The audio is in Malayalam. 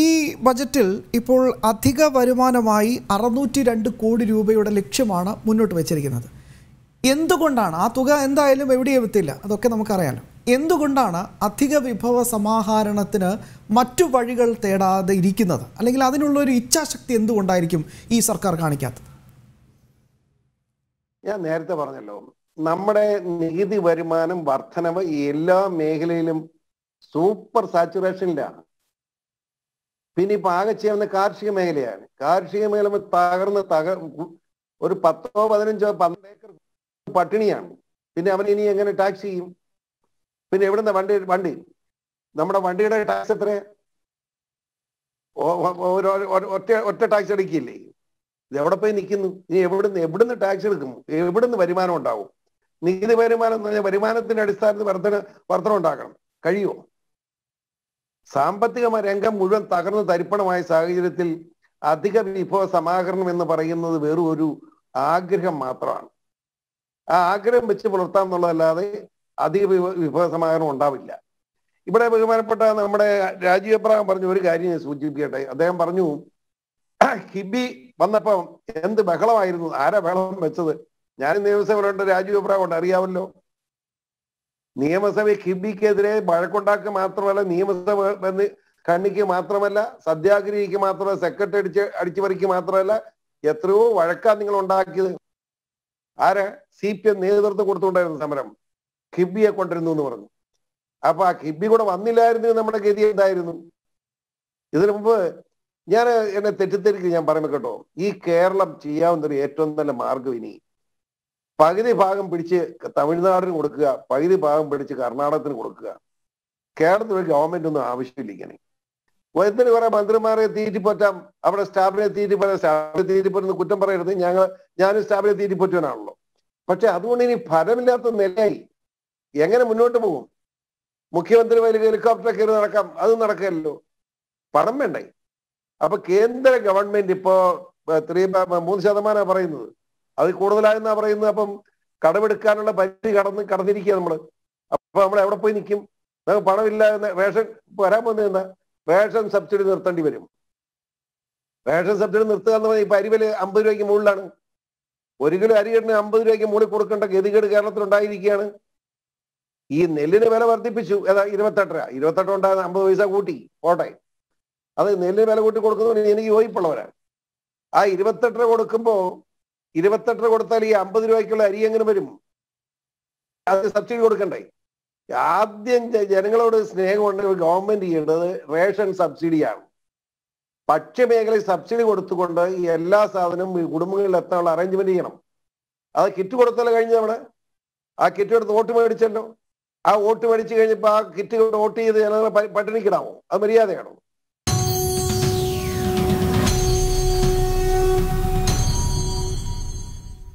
ഈ ബജറ്റിൽ ഇപ്പോൾ അധിക വരുമാനമായി അറുന്നൂറ്റി രണ്ട് കോടി രൂപയുടെ ലക്ഷ്യമാണ് മുന്നോട്ട് വെച്ചിരിക്കുന്നത് എന്തുകൊണ്ടാണ് ആ തുക എന്തായാലും എവിടെയും എത്തില്ല അതൊക്കെ നമുക്കറിയാലോ എന്തുകൊണ്ടാണ് അധിക വിഭവ സമാഹരണത്തിന് മറ്റു വഴികൾ തേടാതെ ഇരിക്കുന്നത് അല്ലെങ്കിൽ അതിനുള്ള ഒരു ഇച്ഛാശക്തി എന്തുകൊണ്ടായിരിക്കും ഈ സർക്കാർ കാണിക്കാത്തത് ഞാൻ നേരത്തെ പറഞ്ഞല്ലോ നമ്മുടെ നികുതി വരുമാനം വർധനവ് എല്ലാ മേഖലയിലും സൂപ്പർ സാച്ചുറേഷനിലാണ് പിന്നെ ഈ ആകെ ചെയ്യുന്ന കാർഷിക മേഖലയാണ് കാർഷിക മേഖല തകർന്ന് തക ഒരു പത്തോ പതിനഞ്ചോ പന്ത്രണ്ട് ഏക്കർ പട്ടിണിയാണ് പിന്നെ അവൻ ഇനി എങ്ങനെ ടാക്സ് ചെയ്യും പിന്നെ എവിടുന്ന വണ്ടി വണ്ടി നമ്മുടെ വണ്ടിയുടെ ടാക്സ് എത്ര ഒറ്റ ഒറ്റ ടാക്സ് എടുക്കില്ലേ ഇത് എവിടെ പോയി നിൽക്കുന്നു ഇനി എവിടുന്ന് എവിടുന്ന് ടാക്സ് എടുക്കും എവിടുന്ന് വരുമാനം ഉണ്ടാവും നികുതി വരുമാനം എന്ന് പറഞ്ഞാൽ വരുമാനത്തിന്റെ അടിസ്ഥാനത്തിൽ വർധന വർധന ഉണ്ടാക്കണം കഴിയുമോ സാമ്പത്തിക രംഗം മുഴുവൻ തകർന്നു തരിപ്പണമായ സാഹചര്യത്തിൽ അധിക വിഭവ സമാഹരണം എന്ന് പറയുന്നത് വെറും ഒരു ആഗ്രഹം മാത്രമാണ് ആ ആഗ്രഹം വെച്ച് എന്നുള്ളതല്ലാതെ അധിക വിഭവ സമാഹരണം ഉണ്ടാവില്ല ഇവിടെ ബഹുമാനപ്പെട്ട നമ്മുടെ രാജീവ് അബ്രഹാം പറഞ്ഞ ഒരു കാര്യം സൂചിപ്പിക്കട്ടെ അദ്ദേഹം പറഞ്ഞു ഹിബി വന്നപ്പം എന്ത് ബഹളമായിരുന്നു ആരാ ബഹളം വെച്ചത് ഞാൻ നിയമസഭയിലുണ്ട് രാജീവ് അബ്രഹാം ഉണ്ട് അറിയാമല്ലോ നിയമസഭയെ കിബിക്കെതിരെ വഴക്കുണ്ടാക്കുക മാത്രമല്ല നിയമസഭ കണ്ണിക്ക് മാത്രമല്ല സത്യാഗ്രഹിക്ക് മാത്രമല്ല സെക്രട്ടറി അടിച്ച് അടിച്ചു പറിക്ക് മാത്രമല്ല എത്രയോ വഴക്കാ നിങ്ങൾ ഉണ്ടാക്കിയത് ആരെ സി പി എം നേതൃത്വം കൊടുത്തുകൊണ്ടായിരുന്നു സമരം കിബിയെ കൊണ്ടിരുന്നു എന്ന് പറഞ്ഞു അപ്പൊ ആ കിബി കൂടെ വന്നില്ലായിരുന്നു നമ്മുടെ ഗതി എന്തായിരുന്നു ഇതിനു മുമ്പ് ഞാൻ എന്നെ തെറ്റിദ്ധരിക്കും ഞാൻ പറയുമ്പോൾ കേട്ടോ ഈ കേരളം ചെയ്യാവുന്ന ഏറ്റവും നല്ല മാർഗം ഇനി പകുതി ഭാഗം പിടിച്ച് തമിഴ്നാടിന് കൊടുക്കുക പകുതി ഭാഗം പിടിച്ച് കർണാടകത്തിന് കൊടുക്കുക കേരളത്തിൽ ഗവൺമെന്റ് ഒന്നും ആവശ്യമില്ല ഇങ്ങനെ കുറെ മന്ത്രിമാരെ തീറ്റിപ്പറ്റാം അവിടെ സ്റ്റാഫിനെ തീറ്റിപ്പറ്റാം സ്റ്റാഫിനെ തീറ്റിപ്പറ്റുന്ന കുറ്റം പറയരുത് ഞങ്ങൾ ഞാനും സ്റ്റാഫിനെ തീറ്റിപ്പറ്റുവാനാണല്ലോ പക്ഷെ അതുകൊണ്ട് ഇനി ഫലമില്ലാത്ത നിലയായി എങ്ങനെ മുന്നോട്ട് പോകും മുഖ്യമന്ത്രി വലിയ ഹെലികോപ്റ്റർ കയറി നടക്കാം അത് നടക്കല്ലോ പണം വേണ്ടേ അപ്പൊ കേന്ദ്ര ഗവൺമെന്റ് ഇപ്പോ ത്രീ മൂന്ന് ശതമാനമാണ് പറയുന്നത് അത് കൂടുതലായെന്നാ പറയുന്നത് അപ്പം കടമെടുക്കാനുള്ള പരിധി കടന്ന് കടന്നിരിക്കുക നമ്മള് അപ്പൊ നമ്മൾ എവിടെ പോയി നിൽക്കും നമുക്ക് പണമില്ല എന്ന് റേഷൻ വരാൻ പോകുന്നതെന്താ റേഷൻ സബ്സിഡി നിർത്തേണ്ടി വരും റേഷൻ സബ്സിഡി നിർത്തുക എന്ന് പറഞ്ഞാൽ ഇപ്പൊ അരിവല് അമ്പത് രൂപയ്ക്ക് മുകളിലാണ് ഒരു കിലോ അരികെട്ടിന് അമ്പത് രൂപയ്ക്ക് മുകളിൽ കൊടുക്കേണ്ട ഗതികേട് കേരളത്തിൽ ഉണ്ടായിരിക്കുകയാണ് ഈ നെല്ലിന് വില വർദ്ധിപ്പിച്ചു ഏതാ ഇരുപത്തെട്ട് രൂപ ഇരുപത്തെട്ട് ഉണ്ടായിരുന്ന അമ്പത് പൈസ കൂട്ടി പോട്ടെ അത് നെല്ലിന് വില കൂട്ടി കൊടുക്കുന്നതുകൊണ്ട് എനിക്ക് യോജിപ്പുള്ളവരാണ് ആ ഇരുപത്തെട്ട് രൂപ കൊടുക്കുമ്പോൾ ഇരുപത്തെട്ട് രൂപ കൊടുത്താൽ ഈ അമ്പത് രൂപയ്ക്കുള്ള അരി എങ്ങനെ വരും അത് സബ്സിഡി കൊടുക്കണ്ടേ ആദ്യം ജനങ്ങളോട് സ്നേഹം ഉണ്ടെങ്കിൽ ഗവൺമെന്റ് ചെയ്യേണ്ടത് റേഷൻ സബ്സിഡിയാണ് ഭക്ഷ്യമേഖലയിൽ സബ്സിഡി കൊടുത്തുകൊണ്ട് ഈ എല്ലാ സാധനവും കുടുംബങ്ങളിൽ എത്താനുള്ള അറേഞ്ച്മെന്റ് ചെയ്യണം അത് കിറ്റ് കൊടുത്തല്ലോ കഴിഞ്ഞ തവണ ആ കിറ്റ് എടുത്ത് വോട്ട് മേടിച്ചല്ലോ ആ വോട്ട് മേടിച്ചു കഴിഞ്ഞപ്പോൾ ആ കിറ്റ് വോട്ട് ചെയ്ത് ജനങ്ങളെ പട്ടിണിക്കിടാമോ അത് മര്യാദയാണോ